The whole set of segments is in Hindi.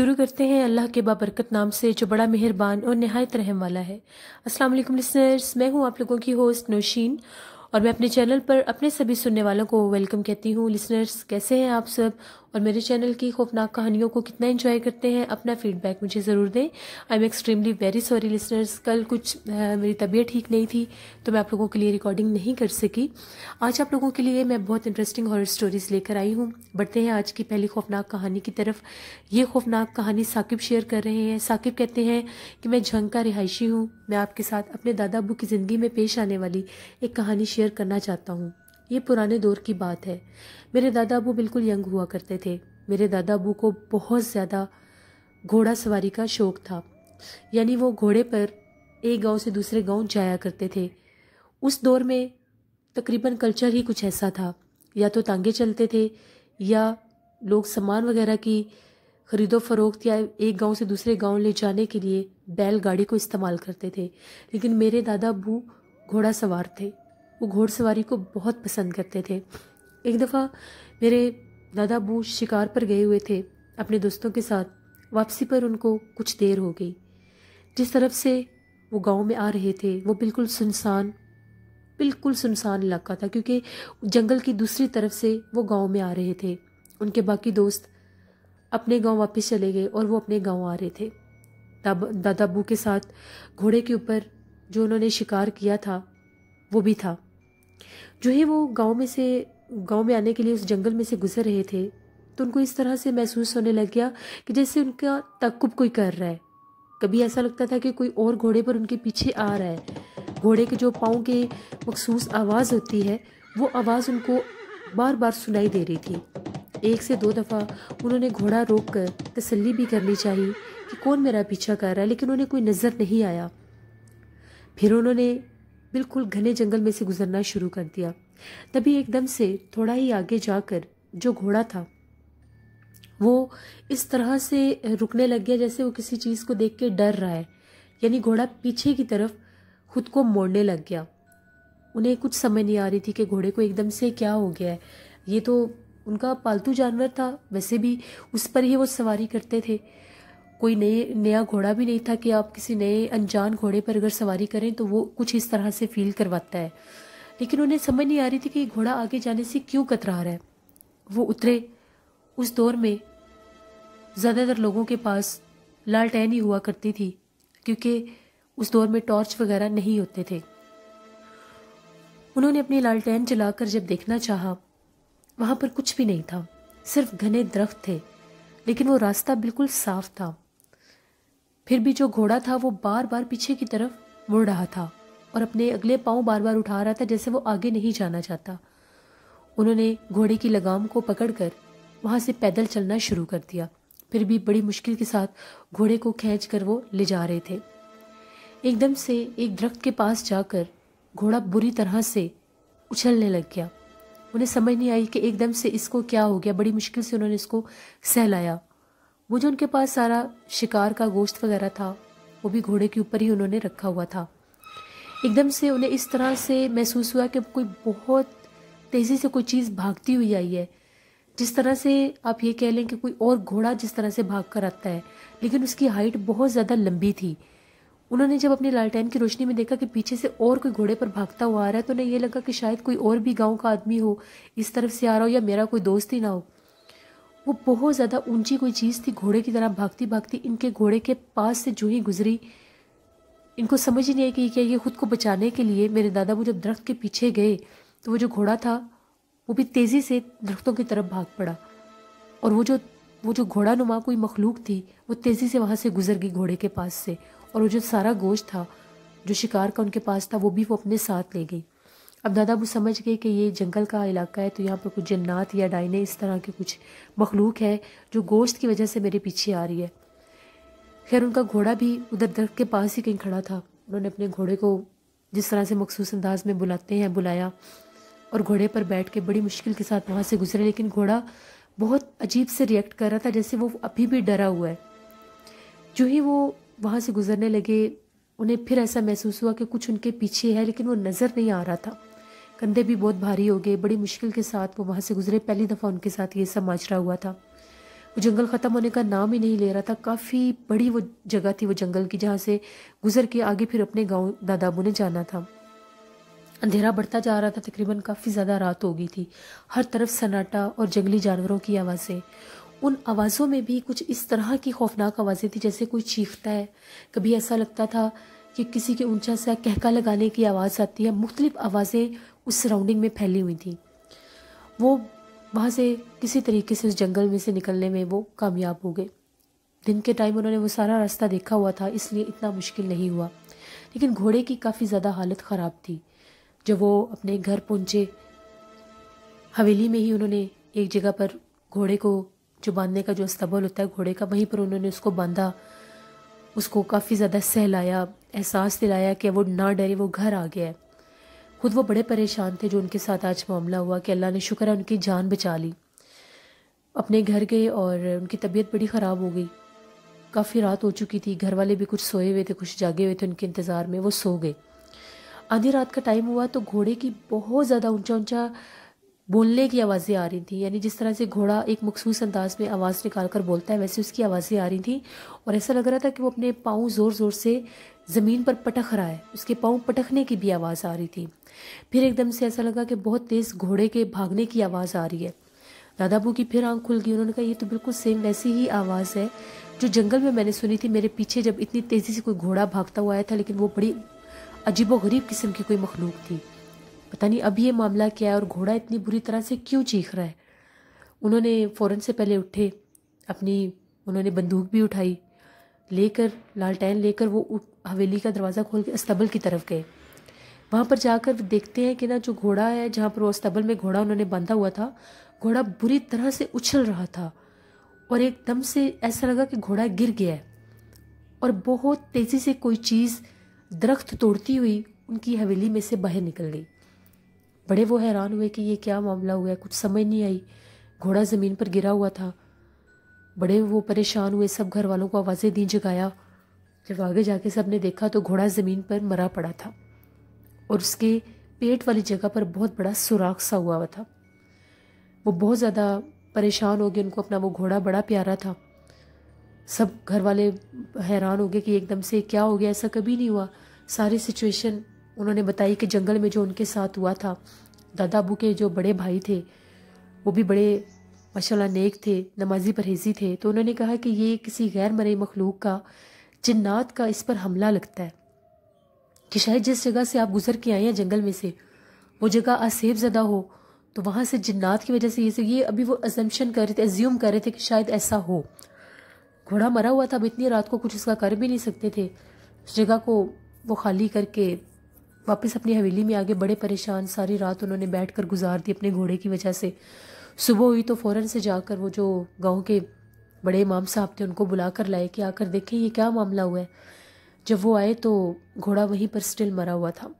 शुरू करते हैं अल्लाह के बाबरकत नाम से जो बड़ा मेहरबान और नहायत रहम वाला है अस्सलाम वालेकुम लिसनर्स मैं हूं आप लोगों की होस्ट नौशीन और मैं अपने चैनल पर अपने सभी सुनने वालों को वेलकम कहती हूं लिसनर्स कैसे हैं आप सब और मेरे चैनल की खौफनाक कहानियों को कितना इन्जॉय करते हैं अपना फीडबैक मुझे ज़रूर दें I am extremely very sorry listeners कल कुछ आ, मेरी तबीयत ठीक नहीं थी तो मैं आप लोगों के लिए रिकॉर्डिंग नहीं कर सकी आज आप लोगों के लिए मैं बहुत इंटरेस्टिंग हॉर स्टोरीज़ लेकर आई हूँ बढ़ते हैं आज की पहली खौफनाक कहानी की तरफ ये खौफनाक कहानी साकिब शेयर कर रहे हैं साकिब कहते हैं कि मैं झंग का रिहायशी हूँ मैं आपके साथ अपने दादा अबू की ज़िंदगी में पेश आने वाली एक कहानी शेयर करना चाहता हूँ ये पुराने दौर की बात है मेरे दादा अबू बिल्कुल यंग हुआ करते थे मेरे दादा अबू को बहुत ज़्यादा घोड़ा सवारी का शौक़ था यानी वो घोड़े पर एक गांव से दूसरे गांव जाया करते थे उस दौर में तकरीबन कल्चर ही कुछ ऐसा था या तो तांगे चलते थे या लोग सामान वगैरह की खरीदो फरोख्त या एक गांव से दूसरे गांव ले जाने के लिए बैलगाड़ी को इस्तेमाल करते थे लेकिन मेरे दादा अबू घोड़ा सवार थे वो घोड़सवारी को बहुत पसंद करते थे एक दफ़ा मेरे दादा अबू शिकार पर गए हुए थे अपने दोस्तों के साथ वापसी पर उनको कुछ देर हो गई जिस तरफ से वो गांव में आ रहे थे वो बिल्कुल सुनसान बिल्कुल सुनसान इलाका था क्योंकि जंगल की दूसरी तरफ से वो गांव में आ रहे थे उनके बाकी दोस्त अपने गांव वापस चले गए और वो अपने गांव आ रहे थे दादा बू के साथ घोड़े के ऊपर जो उन्होंने शिकार किया था वो भी था जो है वो गांव में से गांव में आने के लिए उस जंगल में से गुजर रहे थे तो उनको इस तरह से महसूस होने लग गया कि जैसे उनका तकुब कोई कर रहा है कभी ऐसा लगता था कि कोई और घोड़े पर उनके पीछे आ रहा है घोड़े के जो पाँव के मखसूस आवाज़ होती है वो आवाज़ उनको बार बार सुनाई दे रही थी एक से दो दफ़ा उन्होंने घोड़ा रोक कर तसली भी करनी चाहिए कि कौन मेरा पीछा कर रहा है लेकिन उन्हें कोई नज़र नहीं आया फिर उन्होंने बिल्कुल घने जंगल में से गुजरना शुरू कर दिया तभी एकदम से थोड़ा ही आगे जाकर जो घोड़ा था वो इस तरह से रुकने लग गया जैसे वो किसी चीज़ को देख के डर रहा है यानी घोड़ा पीछे की तरफ खुद को मोड़ने लग गया उन्हें कुछ समझ नहीं आ रही थी कि घोड़े को एकदम से क्या हो गया है ये तो उनका पालतू जानवर था वैसे भी उस पर ही वो सवारी करते थे कोई नए नया घोड़ा भी नहीं था कि आप किसी नए अनजान घोड़े पर अगर सवारी करें तो वो कुछ इस तरह से फील करवाता है लेकिन उन्हें समझ नहीं आ रही थी कि घोड़ा आगे जाने से क्यों कतरा रहा है वो उतरे उस दौर में ज़्यादातर लोगों के पास लालटेन ही हुआ करती थी क्योंकि उस दौर में टॉर्च वगैरह नहीं होते थे उन्होंने अपनी लालटेन जलाकर जब देखना चाहा वहाँ पर कुछ भी नहीं था सिर्फ घने दरख्त थे लेकिन वो रास्ता बिल्कुल साफ था फिर भी जो घोड़ा था वो बार बार पीछे की तरफ मुड़ रहा था और अपने अगले पाँव बार बार उठा रहा था जैसे वो आगे नहीं जाना चाहता उन्होंने घोड़े की लगाम को पकड़कर वहाँ से पैदल चलना शुरू कर दिया फिर भी बड़ी मुश्किल के साथ घोड़े को खींच कर वो ले जा रहे थे एकदम से एक दरख्त के पास जाकर घोड़ा बुरी तरह से उछलने लग गया उन्हें समझ नहीं आई कि एकदम से इसको क्या हो गया बड़ी मुश्किल से उन्होंने इसको सहलाया वो जो उनके पास सारा शिकार का गोश्त वगैरह था वो भी घोड़े के ऊपर ही उन्होंने रखा हुआ था एकदम से उन्हें इस तरह से महसूस हुआ कि कोई बहुत तेज़ी से कोई चीज़ भागती हुई आई है जिस तरह से आप ये कह लें कि कोई और घोड़ा जिस तरह से भाग कर आता है लेकिन उसकी हाइट बहुत ज़्यादा लंबी थी उन्होंने जब अपनी लालटेन की रोशनी में देखा कि पीछे से और कोई घोड़े पर भागता हुआ आ रहा है तो उन्हें यह लगा कि शायद कोई और भी गांव का आदमी हो इस तरफ से आ रहा हो या मेरा कोई दोस्त ही ना हो वो बहुत ज़्यादा ऊंची कोई चीज़ थी घोड़े की तरह भागती भागती इनके घोड़े के पास से जो ही गुजरी इनको समझ ही नहीं आई कि क्या ये खुद को बचाने के लिए मेरे वो जब दरख्त के पीछे गए तो वो जो घोड़ा था वो भी तेज़ी से दरख्तों की तरफ भाग पड़ा और वो जो वो जो घोड़ा नुमा कोई मखलूक थी वो तेज़ी से वहाँ से गुजर गई घोड़े के पास से और वो जो सारा गोश्त था जो शिकार का उनके पास था वो भी वो अपने साथ ले गई अब दादा दादाबू समझ गए कि ये जंगल का इलाका है तो यहाँ पर कुछ जन्नात या डाइने इस तरह के कुछ मखलूक है जो गोश्त की वजह से मेरे पीछे आ रही है खैर उनका घोड़ा भी उधर दरख्त के पास ही कहीं खड़ा था उन्होंने अपने घोड़े को जिस तरह से मखसूस अंदाज में बुलाते हैं बुलाया और घोड़े पर बैठ के बड़ी मुश्किल के साथ वहाँ से गुजरे लेकिन घोड़ा बहुत अजीब से रिएक्ट कर रहा था जैसे वो अभी भी डरा हुआ है जो ही वो वहाँ से गुजरने लगे उन्हें फिर ऐसा महसूस हुआ कि कुछ उनके पीछे है लेकिन वो नज़र नहीं आ रहा था कंधे भी बहुत भारी हो गए बड़ी मुश्किल के साथ वो वहाँ से गुजरे पहली दफ़ा उनके साथ ये सब माजरा हुआ था वो जंगल ख़त्म होने का नाम ही नहीं ले रहा था काफ़ी बड़ी वो जगह थी वो जंगल की जहाँ से गुजर के आगे फिर अपने गाँव दादाबू ने जाना था अंधेरा बढ़ता जा रहा था तकरीबन काफ़ी ज़्यादा रात हो गई थी हर तरफ सन्नाटा और जंगली जानवरों की आवाज़ें उन आवाज़ों में भी कुछ इस तरह की खौफनाक आवाज़ें थी जैसे कोई चीखता है कभी ऐसा लगता था कि किसी के ऊंचा सा कहका लगाने की आवाज़ आती है मुख्तलिफ आवाज़ें उस सराउंडिंग में फैली हुई थी वो वहाँ से किसी तरीके से उस जंगल में से निकलने में वो कामयाब हो गए दिन के टाइम उन्होंने वो सारा रास्ता देखा हुआ था इसलिए इतना मुश्किल नहीं हुआ लेकिन घोड़े की काफ़ी ज़्यादा हालत ख़राब थी जब वो अपने घर पहुँचे हवेली में ही उन्होंने एक जगह पर घोड़े को जो बांधने का जो अस्तबल होता है घोड़े का वहीं पर उन्होंने उसको बांधा उसको काफ़ी ज़्यादा सहलाया एहसास दिलाया कि वो ना डरे वो घर आ गया है खुद वो बड़े परेशान थे जो उनके साथ आज मामला हुआ कि अल्लाह ने शुक्र है उनकी जान बचा ली अपने घर गए और उनकी तबीयत बड़ी ख़राब हो गई काफ़ी रात हो चुकी थी घर वाले भी कुछ सोए हुए थे कुछ जागे हुए थे उनके इंतज़ार में वो सो गए आधी रात का टाइम हुआ तो घोड़े की बहुत ज़्यादा ऊंचा ऊंचा बोलने की आवाज़ें आ रही थी यानी जिस तरह से घोड़ा एक मखसूस अंदाज में आवाज़ निकाल कर बोलता है वैसे उसकी आवाज़ें आ रही थी और ऐसा लग रहा था कि वो अपने पाँव ज़ोर ज़ोर से ज़मीन पर पटख रहा है उसके पाँव पटखने की भी आवाज़ आ रही थी फिर एकदम से ऐसा लगा कि बहुत तेज़ घोड़े के भागने की आवाज़ आ रही है दादाबू की फिर आंख खुल गई उन्होंने कहा ये तो बिल्कुल सेम वैसी ही आवाज़ है जो जंगल में मैंने सुनी थी मेरे पीछे जब इतनी तेज़ी से कोई घोड़ा भागता हुआ आया था लेकिन वो बड़ी अजीब गरीब किस्म की कोई मखलूक थी पता नहीं अब ये मामला क्या है और घोड़ा इतनी बुरी तरह से क्यों चीख रहा है उन्होंने फ़ौरन से पहले उठे अपनी उन्होंने बंदूक भी उठाई लेकर लालटेन लेकर वो हवेली का दरवाज़ा खोल के अस्तबल की तरफ गए वहाँ पर जाकर देखते हैं कि ना जो घोड़ा है जहाँ पर वो अस्तबल में घोड़ा उन्होंने बांधा हुआ था घोड़ा बुरी तरह से उछल रहा था और एकदम से ऐसा लगा कि घोड़ा गिर गया है और बहुत तेज़ी से कोई चीज़ दरख्त तोड़ती हुई उनकी हवेली में से बाहर निकल गई बड़े वो हैरान हुए कि ये क्या मामला हुआ है कुछ समझ नहीं आई घोड़ा ज़मीन पर गिरा हुआ था बड़े वो परेशान हुए सब घर वालों को आवाज़ें दी जगाया जब आगे जाके सब ने देखा तो घोड़ा ज़मीन पर मरा पड़ा था और उसके पेट वाली जगह पर बहुत बड़ा सुराख सा हुआ हुआ था वो बहुत ज़्यादा परेशान हो गए उनको अपना वो घोड़ा बड़ा प्यारा था सब घर वाले हैरान हो गए कि एकदम से क्या हो गया ऐसा कभी नहीं हुआ सारी सिचुएशन उन्होंने बताई कि जंगल में जो उनके साथ हुआ था दादा अबू के जो बड़े भाई थे वो भी बड़े माशाला नेक थे नमाजी परहेजी थे तो उन्होंने कहा कि ये किसी गैर मरे मखलूक का जिन्नात का इस पर हमला लगता है कि शायद जिस जगह से आप गुजर के आए हैं जंगल में से वो जगह आसेब ज़दा हो तो वहाँ से जन्नात की वजह से ये ये अभी वो एजम्पन कर रहे थे एज्यूम कर रहे थे कि शायद ऐसा हो घोड़ा मरा हुआ था अब इतनी रात को कुछ उसका कर भी नहीं सकते थे उस जगह को वो खाली करके वापस अपनी हवेली में आगे बड़े परेशान सारी रात उन्होंने बैठ कर गुजार दी अपने घोड़े की वजह से सुबह हुई तो फ़ौरन से जाकर वो जो गांव के बड़े इमाम साहब थे उनको बुला कर लाए कि आकर देखें ये क्या मामला हुआ है जब वो आए तो घोड़ा वहीं पर स्टिल मरा हुआ था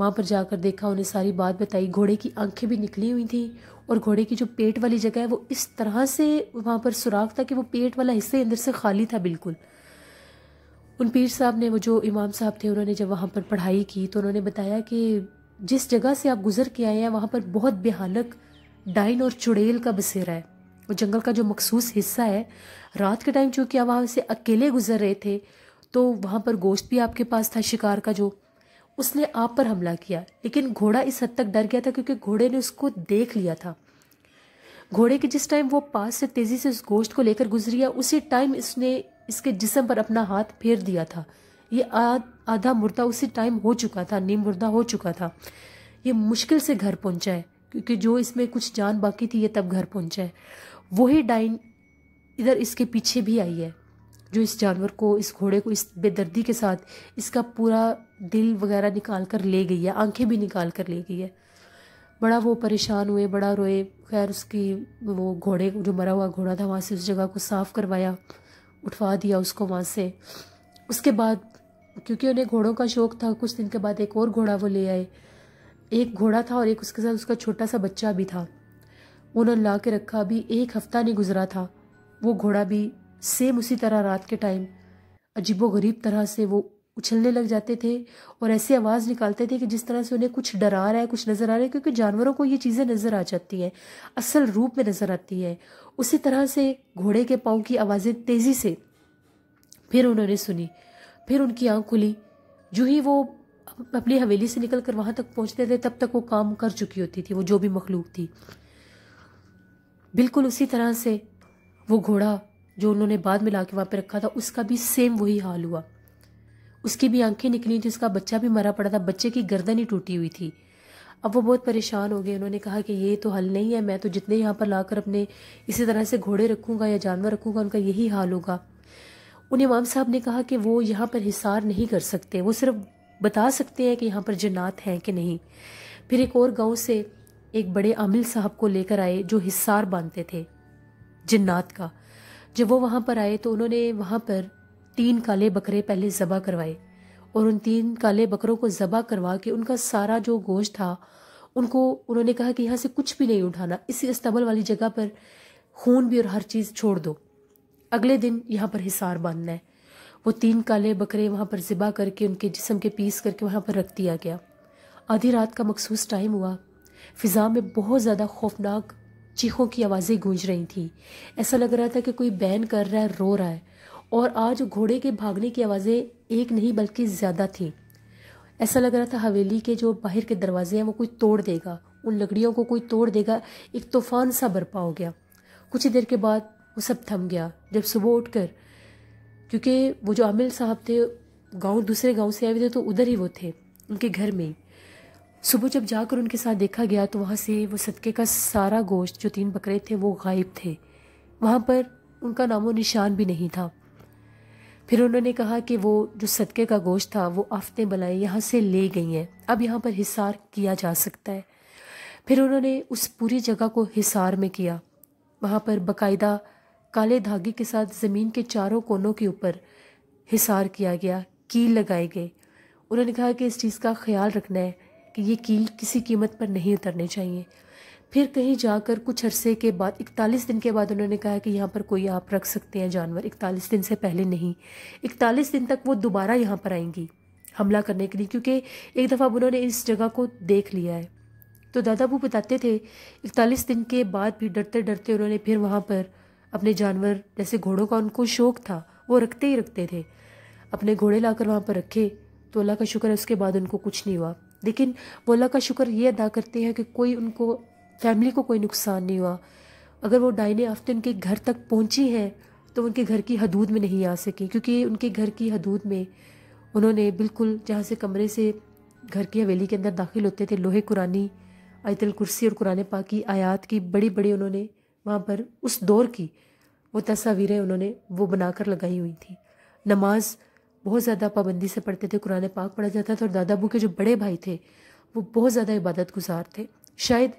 वहाँ पर जाकर देखा उन्हें सारी बात बताई घोड़े की आंखें भी निकली हुई थी और घोड़े की जो पेट वाली जगह है वो इस तरह से वहाँ पर सुराख था कि वो पेट वाला हिस्से अंदर से खाली था बिल्कुल उन पीर साहब ने वो जो इमाम साहब थे उन्होंने जब वहाँ पर पढ़ाई की तो उन्होंने बताया कि जिस जगह से आप गुजर के आए हैं वहाँ पर बहुत बेहालक डाइन और चुड़ैल का बसेरा है और जंगल का जो मखसूस हिस्सा है रात के टाइम चूँकि आप वहाँ से अकेले गुजर रहे थे तो वहाँ पर गोश्त भी आपके पास था शिकार का जो उसने आप पर हमला किया लेकिन घोड़ा इस हद तक डर गया था क्योंकि घोड़े ने उसको देख लिया था घोड़े के जिस टाइम वो पास से तेज़ी से उस गोश्त को लेकर गुजरिया उसी टाइम इसने इसके जिसम पर अपना हाथ फेर दिया था ये आधा मुर्दा उसी टाइम हो चुका था नीम मुर्दा हो चुका था ये मुश्किल से घर पहुंचा है क्योंकि जो इसमें कुछ जान बाकी थी ये तब घर पहुंचा है वही डाइन इधर इसके पीछे भी आई है जो इस जानवर को इस घोड़े को इस बेदर्दी के साथ इसका पूरा दिल वगैरह निकाल कर ले गई है आंखें भी निकाल कर ले गई है बड़ा वो परेशान हुए बड़ा रोए खैर उसकी वो घोड़े जो मरा हुआ घोड़ा था वहाँ से उस जगह को साफ़ करवाया उठवा दिया उसको वहाँ से उसके बाद क्योंकि उन्हें घोड़ों का शौक था कुछ दिन के बाद एक और घोड़ा वो ले आए एक घोड़ा था और एक उसके साथ उसका छोटा सा बच्चा भी था उन्होंने ला के रखा अभी एक हफ्ता नहीं गुजरा था वो घोड़ा भी सेम उसी तरह रात के टाइम अजीबो गरीब तरह से वो उछलने लग जाते थे और ऐसी आवाज़ निकालते थे कि जिस तरह से उन्हें कुछ डरा रहा है कुछ नज़र आ रहा है क्योंकि जानवरों को ये चीज़ें नज़र आ जाती हैं असल रूप में नज़र आती है उसी तरह से घोड़े के पाँव की आवाज़ें तेज़ी से फिर उन्होंने सुनी फिर उनकी आँख खुली जो ही वो अपनी हवेली से निकल कर वहाँ तक पहुँचते थे तब तक वो काम कर चुकी होती थी वो जो भी मखलूक थी बिल्कुल उसी तरह से वो घोड़ा जो उन्होंने बाद में ला के वहाँ पर रखा था उसका भी सेम वही हाल हुआ उसकी भी आंखें निकली थी उसका बच्चा भी मरा पड़ा था बच्चे की गर्दन ही टूटी हुई थी अब वो बहुत परेशान हो गए उन्होंने कहा कि ये तो हल नहीं है मैं तो जितने यहाँ पर लाकर अपने इसी तरह से घोड़े रखूँगा या जानवर रखूँगा उनका यही हाल होगा उन इमाम साहब ने कहा कि वो यहाँ पर हिसार नहीं कर सकते वो सिर्फ बता सकते हैं कि यहाँ पर जन्नात हैं कि नहीं फिर एक और गांव से एक बड़े आमिल साहब को लेकर आए जो हिसार बांधते थे जन्नात का जब वो वहाँ पर आए तो उन्होंने वहाँ पर तीन काले बकरे पहले ज़बा करवाए और उन तीन काले बकरों को ज़बा करवा के उनका सारा जो गोश्त था उनको उन्होंने कहा कि यहाँ से कुछ भी नहीं उठाना इसी अस्तबल वाली जगह पर खून भी और हर चीज़ छोड़ दो अगले दिन यहाँ पर हिसार बांधना है वो तीन काले बकरे वहाँ पर ज़िबा करके उनके जिसम के पीस करके वहाँ पर रख दिया गया आधी रात का मखसूस टाइम हुआ फिज़ा में बहुत ज़्यादा खौफनाक चीखों की आवाज़ें गूंज रही थी ऐसा लग रहा था कि कोई बैन कर रहा है रो रहा है और आज घोड़े के भागने की आवाज़ें एक नहीं बल्कि ज़्यादा थी ऐसा लग रहा था हवेली के जो बाहर के दरवाजे हैं वो कोई तोड़ देगा उन लकड़ियों को कोई तोड़ देगा एक तूफान सा बरपा हो गया कुछ ही देर के बाद वो सब थम गया जब सुबह उठकर क्योंकि वो जो आमिल साहब थे गांव दूसरे गांव से आए हुए थे तो उधर ही वो थे उनके घर में सुबह जब जाकर उनके साथ देखा गया तो वहाँ से वो सदके का सारा गोश्त जो तीन बकरे थे वो गायब थे वहाँ पर उनका नामो निशान भी नहीं था फिर उन्होंने कहा कि वो जो सदके का गोश्त था वो आफतें बलाएँ यहाँ से ले गई हैं अब यहाँ पर हिसार किया जा सकता है फिर उन्होंने उस पूरी जगह को हिसार में किया वहाँ पर बकायदा काले धागे के साथ ज़मीन के चारों कोनों के ऊपर हिसार किया गया कील लगाए गए उन्होंने कहा कि इस चीज़ का ख्याल रखना है कि ये कील किसी कीमत पर नहीं उतरने चाहिए फिर कहीं जाकर कुछ अरसे के बाद इकतालीस दिन के बाद उन्होंने कहा कि यहाँ पर कोई आप रख सकते हैं जानवर इकतालीस दिन से पहले नहीं इकतालीस दिन तक वो दोबारा यहाँ पर आएंगी हमला करने के लिए क्योंकि एक दफ़ा उन्होंने इस जगह को देख लिया है तो दादाबू बताते थे इकतालीस दिन के बाद भी डरते डरते उन्होंने फिर वहाँ पर अपने जानवर जैसे घोड़ों का उनको शौक था वो रखते ही रखते थे अपने घोड़े लाकर वहाँ पर रखे तो अल्लाह का शुक्र है उसके बाद उनको कुछ नहीं हुआ लेकिन वो अल्लाह का शुक्र ये अदा करते हैं कि कोई उनको फैमिली को कोई नुकसान नहीं हुआ अगर वो डाइने हफ्ते उनके घर तक पहुँची हैं तो उनके घर की हदूद में नहीं आ सकी क्योंकि उनके घर की हदूद में उन्होंने बिल्कुल जहाँ से कमरे से घर की हवेली के अंदर दाखिल होते थे लोहे कुरानी आयतल कुर्सी और कुरान पा की आयात की बड़ी बड़ी उन्होंने वहाँ पर उस दौर की वो तस्वीरें उन्होंने वो बनाकर लगाई हुई थी नमाज़ बहुत ज़्यादा पाबंदी से पढ़ते थे कुरान पाक पढ़ा जाता था और दादा अबू के जो बड़े भाई थे वो बहुत ज़्यादा इबादत गुजार थे शायद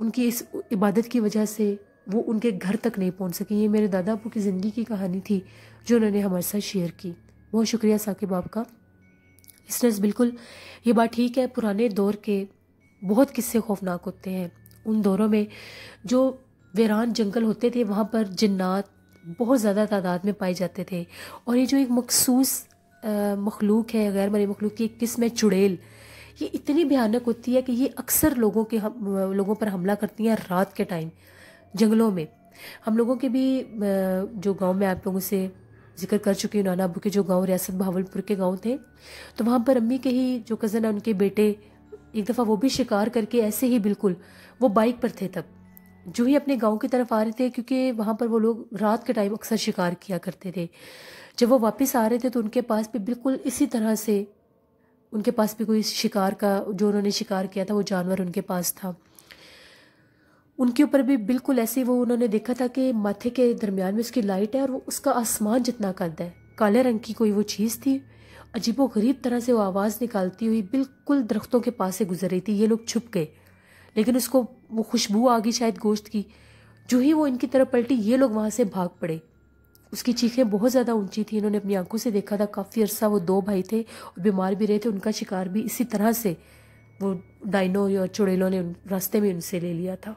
उनकी इस इबादत की वजह से वो उनके घर तक नहीं पहुंच सके ये मेरे दादा अबू की ज़िंदगी की कहानी थी जो उन्होंने हमारे साथ शेयर की बहुत शुक्रिया साकिब आपका इसनर्स बिल्कुल ये बात ठीक है पुराने दौर के बहुत किस्से खौफनाक होते हैं उन दौरों में जो वीरान जंगल होते थे वहाँ पर जन्नात बहुत ज़्यादा तादाद में पाए जाते थे और ये जो एक मखसूस मखलूक है गैर मरी मखलूक की एक किस्म है चुड़ैल ये इतनी भयानक होती है कि ये अक्सर लोगों के हम लोगों पर हमला करती हैं रात के टाइम जंगलों में हम लोगों के भी जो गांव में आप लोगों से जिक्र कर चुकी हूँ नाना अबू के जो गांव रियासत भावलपुर के गांव थे तो वहाँ पर अम्मी के ही जो कज़न है उनके बेटे एक दफ़ा वो भी शिकार करके ऐसे ही बिल्कुल वो बाइक पर थे तब जो ही अपने गांव की तरफ आ रहे थे क्योंकि वहाँ पर वो लोग रात के टाइम अक्सर शिकार किया करते थे जब वो वापस आ रहे थे तो उनके पास भी बिल्कुल इसी तरह से उनके पास भी कोई शिकार का जो उन्होंने शिकार किया था वो जानवर उनके पास था उनके ऊपर भी बिल्कुल ऐसे वो उन्होंने देखा था कि माथे के दरमियान में उसकी लाइट है और वो उसका आसमान जितना कद है काले रंग की कोई वो चीज़ थी अजीबो गरीब तरह से वो आवाज़ निकालती हुई बिल्कुल दरख्तों के पास से गुजर रही थी ये लोग छुप गए लेकिन उसको वो खुशबू आ गई शायद गोश्त की जो ही वो इनकी तरफ पलटी ये लोग वहाँ से भाग पड़े उसकी चीखें बहुत ज़्यादा ऊंची थी इन्होंने अपनी आंखों से देखा था काफ़ी अरसा वो दो भाई थे और बीमार भी रहे थे उनका शिकार भी इसी तरह से वो डाइनो और चुड़ैलों ने रास्ते में उनसे ले लिया था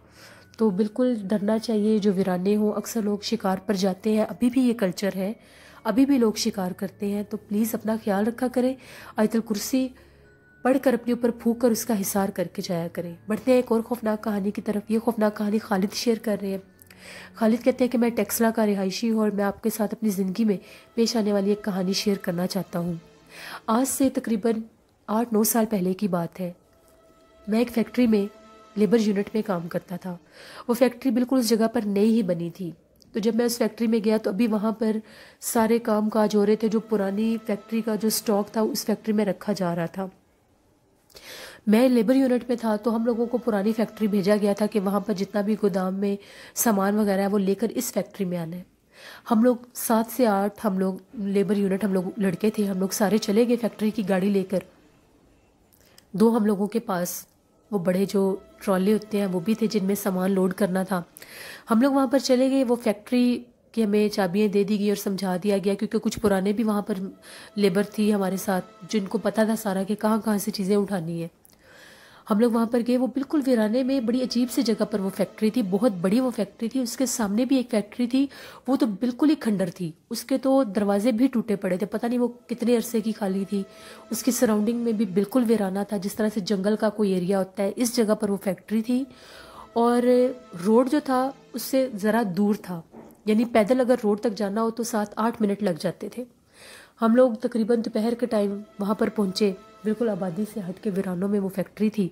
तो बिल्कुल डरना चाहिए जो वीराने हों अक्सर लोग शिकार पर जाते हैं अभी भी ये कल्चर है अभी भी लोग शिकार करते हैं तो प्लीज़ अपना ख्याल रखा करें आयतल कुर्सी पढ़कर अपने ऊपर फूक कर उसका हिसार करके जाया करें बढ़ते हैं एक और खौफनाक कहानी की तरफ ये खौफनाक कहानी खालिद शेयर कर रहे हैं खालिद कहते हैं कि मैं टेक्सला का रिहायशी हूँ और मैं आपके साथ अपनी ज़िंदगी में पेश आने वाली एक कहानी शेयर करना चाहता हूँ आज से तकरीबन आठ नौ साल पहले की बात है मैं एक फैक्ट्री में लेबर यूनिट में काम करता था वो फैक्ट्री बिल्कुल उस जगह पर नई ही बनी थी तो जब मैं उस फैक्ट्री में गया तो अभी वहाँ पर सारे काम काज हो रहे थे जो पुरानी फैक्ट्री का जो स्टॉक था उस फैक्ट्री में रखा जा रहा था मैं लेबर यूनिट में था तो हम लोगों को पुरानी फैक्ट्री भेजा गया था कि वहाँ पर जितना भी गोदाम में सामान वगैरह है वो लेकर इस फैक्ट्री में आने हम लोग सात से आठ हम लोग लेबर यूनिट हम लोग लड़के थे हम लोग सारे चले गए फैक्ट्री की गाड़ी लेकर दो हम लोगों के पास वो बड़े जो ट्रॉले होते हैं वो भी थे जिनमें सामान लोड करना था हम लोग वहाँ पर चले गए वो फैक्ट्री कि हमें चाबियाँ दे दी गई और समझा दिया गया क्योंकि कुछ पुराने भी वहाँ पर लेबर थी हमारे साथ जिनको पता था सारा कि कहाँ कहाँ से चीज़ें उठानी है हम लोग वहाँ पर गए वो बिल्कुल वीराने में बड़ी अजीब सी जगह पर वो फैक्ट्री थी बहुत बड़ी वो फैक्ट्री थी उसके सामने भी एक फैक्ट्री थी वो तो बिल्कुल ही खंडर थी उसके तो दरवाजे भी टूटे पड़े थे पता नहीं वो कितने अरसे की खाली थी उसकी सराउंडिंग में भी बिल्कुल वीराना था जिस तरह से जंगल का कोई एरिया होता है इस जगह पर वो फैक्ट्री थी और रोड जो था उससे ज़रा दूर था यानी पैदल अगर रोड तक जाना हो तो सात आठ मिनट लग जाते थे हम लोग तकरीबन दोपहर के टाइम वहाँ पर पहुँचे बिल्कुल आबादी से हट के वीरानों में वो फैक्ट्री थी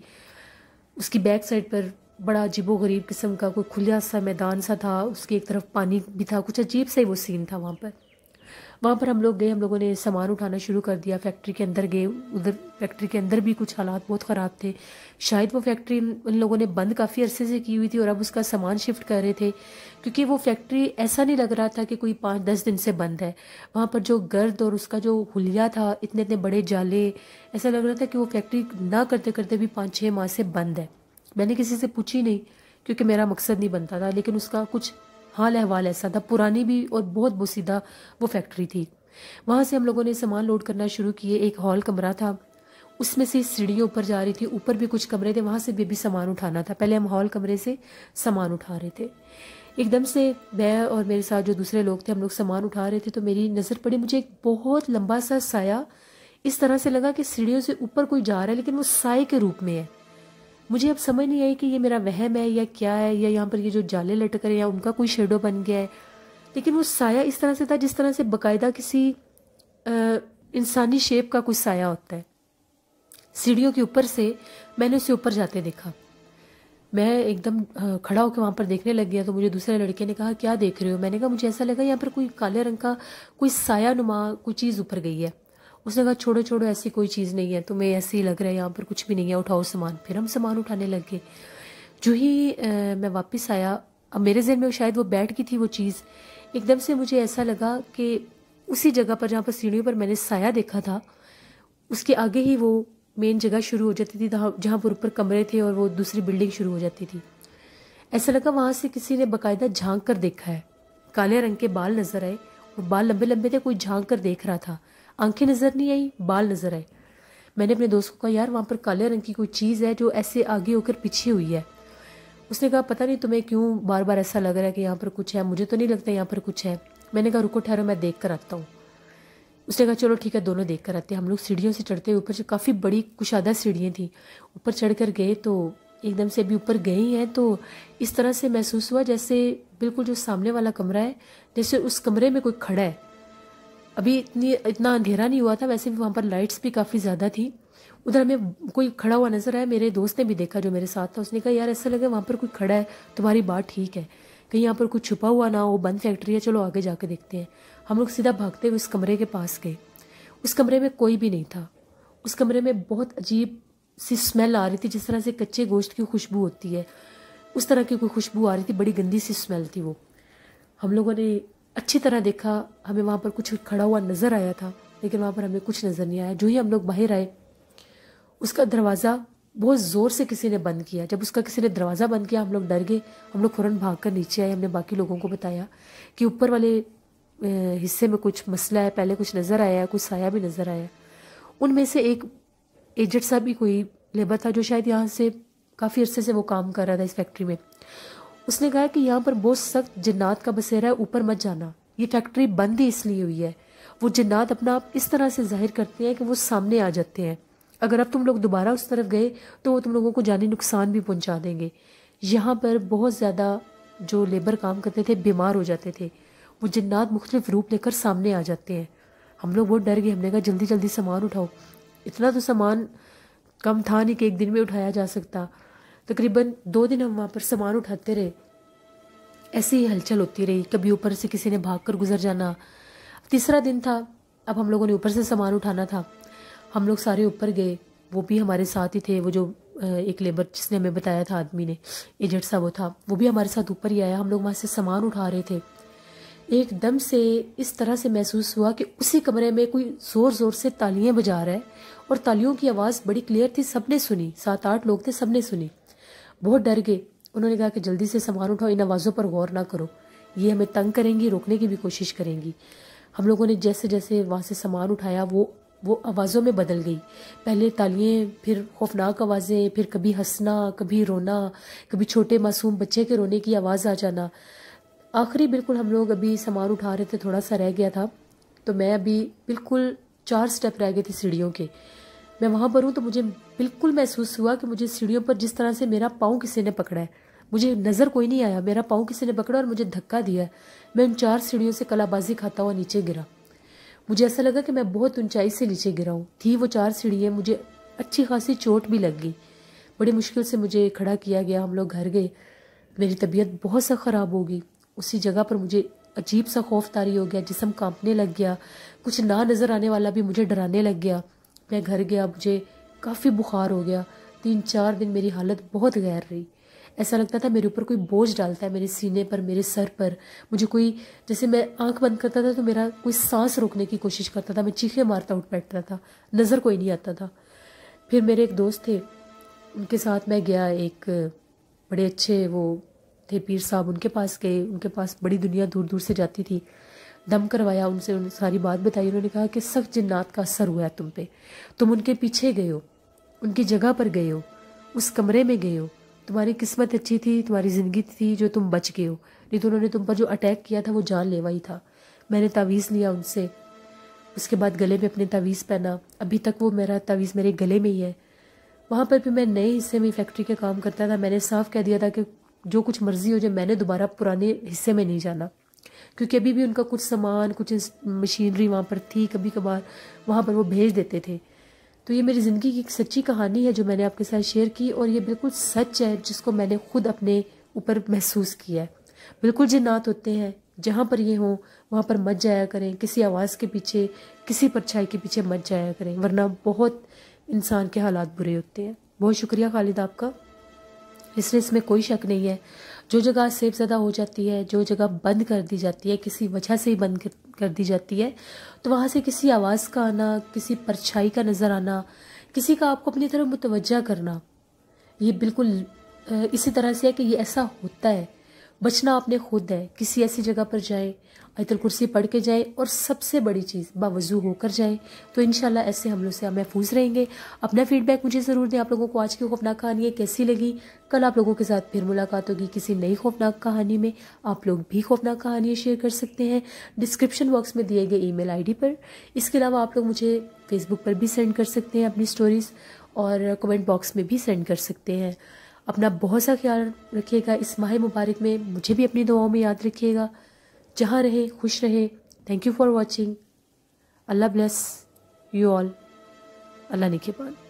उसकी बैक साइड पर बड़ा अजीबो गरीब किस्म का कोई खुला सा मैदान सा था उसकी एक तरफ पानी भी था कुछ अजीब सा ही वो सीन था वहाँ पर वहाँ पर हम लोग गए हम लोगों ने सामान उठाना शुरू कर दिया फैक्ट्री के अंदर गए उधर फैक्ट्री के अंदर भी कुछ हालात बहुत ख़राब थे शायद वो फैक्ट्री उन लोगों ने बंद काफ़ी अरसे से की हुई थी और अब उसका सामान शिफ्ट कर रहे थे क्योंकि वो फैक्ट्री ऐसा नहीं लग रहा था कि कोई पाँच दस दिन से बंद है वहाँ पर जो गर्द और उसका जो हुलिया था इतने इतने बड़े जाले ऐसा लग रहा था कि वो फैक्ट्री ना करते करते भी पाँच छः माह से बंद है मैंने किसी से पूछी नहीं क्योंकि मेरा मकसद नहीं बनता था लेकिन उसका कुछ हाल अहवाल ऐसा था पुरानी भी और बहुत बुसीदा वो फैक्ट्री थी वहाँ से हम लोगों ने सामान लोड करना शुरू किए एक हॉल कमरा था उसमें से सीढ़ियों ऊपर जा रही थी ऊपर भी कुछ कमरे थे वहाँ से भी, अभी सामान उठाना था पहले हम हॉल कमरे से सामान उठा रहे थे एकदम से मैं और मेरे साथ जो दूसरे लोग थे हम लोग सामान उठा रहे थे तो मेरी नज़र पड़ी मुझे एक बहुत लंबा सा साया इस तरह से लगा कि सीढ़ियों से ऊपर कोई जा रहा है लेकिन वो साय के रूप में है मुझे अब समझ नहीं आई कि ये मेरा वहम है या क्या है या यहाँ पर ये जो जाले लटक रहे हैं उनका कोई शेडो बन गया है लेकिन वो साया इस तरह से था जिस तरह से बकायदा किसी इंसानी शेप का कुछ साया होता है सीढ़ियों के ऊपर से मैंने उसे ऊपर जाते देखा मैं एकदम खड़ा होकर वहाँ पर देखने लग गया तो मुझे दूसरे लड़के ने कहा क्या देख रहे हो मैंने कहा मुझे ऐसा लगा यहाँ पर कोई काले रंग का कोई साया नुमा कोई चीज़ ऊपर गई है उसने कहा छोड़ो छोड़ो ऐसी कोई चीज़ नहीं है तुम्हें ऐसे ही लग रहा है यहाँ पर कुछ भी नहीं है उठाओ सामान फिर हम सामान उठाने लग गए जो ही आ, मैं वापस आया अब मेरे जहन में शायद वो बैठ गई थी वो चीज़ एकदम से मुझे ऐसा लगा कि उसी जगह पर जहाँ पर सीढ़ियों पर मैंने साया देखा था उसके आगे ही वो मेन जगह शुरू हो जाती थी जहाँ पर ऊपर कमरे थे और वो दूसरी बिल्डिंग शुरू हो जाती थी ऐसा लगा वहाँ से किसी ने बाकायदा झांक कर देखा है काले रंग के बाल नजर आए और बाल लंबे लंबे थे कोई झांक कर देख रहा था आंखें नज़र नहीं आई बाल नज़र आए मैंने अपने दोस्त को कहा यार वहाँ पर काले रंग की कोई चीज़ है जो ऐसे आगे होकर पीछे हुई है उसने कहा पता नहीं तुम्हें क्यों बार बार ऐसा लग रहा है कि यहाँ पर कुछ है मुझे तो नहीं लगता यहाँ पर कुछ है मैंने कहा रुको ठहरो मैं देख कर आता हूँ उसने कहा चलो ठीक है दोनों देख कर आते हैं हम लोग सीढ़ियों से चढ़ते हुए ऊपर से काफ़ी बड़ी कुशादा सीढ़ियाँ थी ऊपर चढ़ कर गए तो एकदम से अभी ऊपर गए हैं तो इस तरह से महसूस हुआ जैसे बिल्कुल जो सामने वाला कमरा है जैसे उस कमरे में कोई खड़ा है अभी इतनी इतना अंधेरा नहीं हुआ था वैसे भी वहाँ पर लाइट्स भी काफ़ी ज़्यादा थी उधर हमें कोई खड़ा हुआ नजर आया मेरे दोस्त ने भी देखा जो मेरे साथ था उसने कहा यार ऐसा लगा वहाँ पर कोई खड़ा है तुम्हारी बात ठीक है कहीं यहाँ पर कुछ छुपा हुआ ना हो बंद फैक्ट्री है चलो आगे जाके देखते हैं हम लोग सीधा भागते हुए उस कमरे के पास गए उस कमरे में कोई भी नहीं था उस कमरे में बहुत अजीब सी स्मेल आ रही थी जिस तरह से कच्चे गोश्त की खुशबू होती है उस तरह की कोई खुशबू आ रही थी बड़ी गंदी सी स्मेल थी वो हम लोगों ने अच्छी तरह देखा हमें वहाँ पर कुछ खड़ा हुआ नज़र आया था लेकिन वहाँ पर हमें कुछ नज़र नहीं आया जो ही हम लोग बाहर आए उसका दरवाज़ा बहुत ज़ोर से किसी ने बंद किया जब उसका किसी ने दरवाज़ा बंद किया हम लोग डर गए हम लोग फ़ौरन भाग कर नीचे आए हमने बाकी लोगों को बताया कि ऊपर वाले हिस्से में कुछ मसला है पहले कुछ नज़र आया कुछ साया भी नज़र आया उनमें से एक एजेंट साहब भी कोई लेबर था जो शायद यहाँ से काफ़ी अरसे से वो काम कर रहा था इस फैक्ट्री में उसने कहा कि यहाँ पर बहुत सख्त जिन्नात का बसेरा है ऊपर मत जाना ये फैक्ट्री बंद ही इसलिए हुई है वो जन्नात अपना आप इस तरह से जाहिर करते हैं कि वो सामने आ जाते हैं अगर अब तुम लोग दोबारा उस तरफ गए तो वो तुम लोगों को जानी नुकसान भी पहुँचा देंगे यहाँ पर बहुत ज़्यादा जो लेबर काम करते थे बीमार हो जाते थे वो जन्नात मुख्तलिफ रूप लेकर सामने आ जाते हैं हम लोग बहुत डर गए हमने कहा जल्दी जल्दी सामान उठाओ इतना तो सामान कम था नहीं कि एक दिन में उठाया जा सकता तकरीबन दो दिन हम वहाँ पर सामान उठाते रहे ऐसी ही हलचल होती रही कभी ऊपर से किसी ने भाग कर गुजर जाना तीसरा दिन था अब हम लोगों ने ऊपर से सामान उठाना था हम लोग सारे ऊपर गए वो भी हमारे साथ ही थे वो जो एक लेबर जिसने हमें बताया था आदमी ने एजेंट साहब वो था वो भी हमारे साथ ऊपर ही आया हम लोग वहाँ से सामान उठा रहे थे एकदम से इस तरह से महसूस हुआ कि उसी कमरे में कोई ज़ोर ज़ोर से तालियां बजा रहा है और तालियों की आवाज़ बड़ी क्लियर थी सबने सुनी सात आठ लोग थे सबने सुनी बहुत डर गए उन्होंने कहा कि जल्दी से सामान उठाओ इन आवाज़ों पर गौर ना करो ये हमें तंग करेंगी रोकने की भी कोशिश करेंगी हम लोगों ने जैसे जैसे वहाँ से सामान उठाया वो वो आवाज़ों में बदल गई पहले तालियाँ फिर खौफनाक आवाज़ें फिर कभी हंसना कभी रोना कभी छोटे मासूम बच्चे के रोने की आवाज़ आ जाना आखिरी बिल्कुल हम लोग अभी सामान उठा रहे थे थोड़ा सा रह गया था तो मैं अभी बिल्कुल चार स्टेप रह गए थे सीढ़ियों के मैं वहाँ पर हूँ तो मुझे बिल्कुल महसूस हुआ कि मुझे सीढ़ियों पर जिस तरह से मेरा पाँव किसी ने पकड़ा है मुझे नज़र कोई नहीं आया मेरा पाँव किसी ने पकड़ा और मुझे धक्का दिया मैं उन चार सीढ़ियों से कलाबाजी खाता हुआ नीचे गिरा मुझे ऐसा लगा कि मैं बहुत ऊंचाई से नीचे गिरा हूँ थी वो चार सीढ़ियाँ मुझे अच्छी खासी चोट भी लग गई बड़ी मुश्किल से मुझे खड़ा किया गया हम लोग घर गए मेरी तबीयत बहुत सा ख़राब हो गई उसी जगह पर मुझे अजीब सा खौफ तारी हो गया जिसम कांपने लग गया कुछ ना नज़र आने वाला भी मुझे डराने लग गया मैं घर गया मुझे काफ़ी बुखार हो गया तीन चार दिन मेरी हालत बहुत गैर रही ऐसा लगता था मेरे ऊपर कोई बोझ डालता है मेरे सीने पर मेरे सर पर मुझे कोई जैसे मैं आंख बंद करता था तो मेरा कोई सांस रोकने की कोशिश करता था मैं चीखे मारता उठ बैठता था नज़र कोई नहीं आता था फिर मेरे एक दोस्त थे उनके साथ मैं गया एक बड़े अच्छे वो थे पीर साहब उनके पास गए उनके पास बड़ी दुनिया दूर दूर से जाती थी दम करवाया उनसे उन सारी बात बताई उन्होंने कहा कि सख्त जिन्नात का असर हुआ है तुम पे तुम उनके पीछे गए हो उनकी जगह पर गए हो उस कमरे में गए हो तुम्हारी किस्मत अच्छी थी तुम्हारी ज़िंदगी थी जो तुम बच गए हो नहीं तो उन्होंने तुम पर जो अटैक किया था वो लेवा ही था मैंने तावीज़ लिया उनसे उसके बाद गले में अपने तावीज़ पहना अभी तक वो मेरा तावीज़ मेरे गले में ही है वहाँ पर भी मैं नए हिस्से में फैक्ट्री का काम करता था मैंने साफ कह दिया था कि जो कुछ मर्जी हो जाए मैंने दोबारा पुराने हिस्से में नहीं जाना क्योंकि अभी भी उनका कुछ सामान कुछ मशीनरी वहाँ पर थी कभी कभार वहाँ पर वो भेज देते थे तो ये मेरी ज़िंदगी की एक सच्ची कहानी है जो मैंने आपके साथ शेयर की और ये बिल्कुल सच है जिसको मैंने खुद अपने ऊपर महसूस किया है बिल्कुल जिन्नात होते हैं जहाँ पर ये हो वहाँ पर मत जाया करें किसी आवाज़ के पीछे किसी परछाई के पीछे मत जाया करें वरना बहुत इंसान के हालात बुरे होते हैं बहुत शुक्रिया खालिद आपका इसलिए इसमें कोई शक नहीं है जो जगह सेफ ज़्यादा हो जाती है जो जगह बंद कर दी जाती है किसी वजह से ही बंद कर दी जाती है तो वहाँ से किसी आवाज़ का आना किसी परछाई का नज़र आना किसी का आपको अपनी तरफ मुतवजा करना ये बिल्कुल इसी तरह से है कि ये ऐसा होता है बचना आपने खुद है किसी ऐसी जगह पर जाए आयतल कुर्सी पढ़ के जाए और सबसे बड़ी चीज़ बावजू होकर जाए तो इन ऐसे हमलों से आप महफूज रहेंगे अपना फीडबैक मुझे ज़रूर दें आप लोगों को आज की खौफनाक कहानी कैसी लगी कल आप लोगों के साथ फिर मुलाकात होगी किसी नई खौफनाक कहानी में आप लोग भी खौफनाक कहानियाँ शेयर कर सकते हैं डिस्क्रिप्शन बॉक्स में दिए गए आई डी पर इसके अलावा आप लोग मुझे फेसबुक पर भी सेंड कर सकते हैं अपनी स्टोरीज़ और कमेंट बॉक्स में भी सेंड कर सकते हैं अपना बहुत सा ख्याल रखिएगा इस माह मुबारक में मुझे भी अपनी दुआओं में याद रखिएगा जहाँ रहे खुश रहे thank you for watching Allah bless you all Allah निकेबान